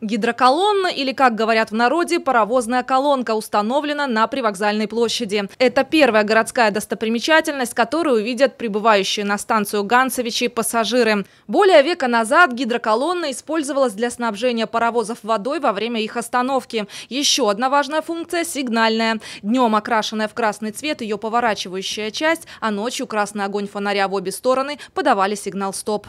Гидроколонна или, как говорят в народе, паровозная колонка установлена на привокзальной площади. Это первая городская достопримечательность, которую увидят прибывающие на станцию Ганцевичи пассажиры. Более века назад гидроколонна использовалась для снабжения паровозов водой во время их остановки. Еще одна важная функция – сигнальная. Днем окрашенная в красный цвет ее поворачивающая часть, а ночью красный огонь фонаря в обе стороны подавали сигнал «стоп».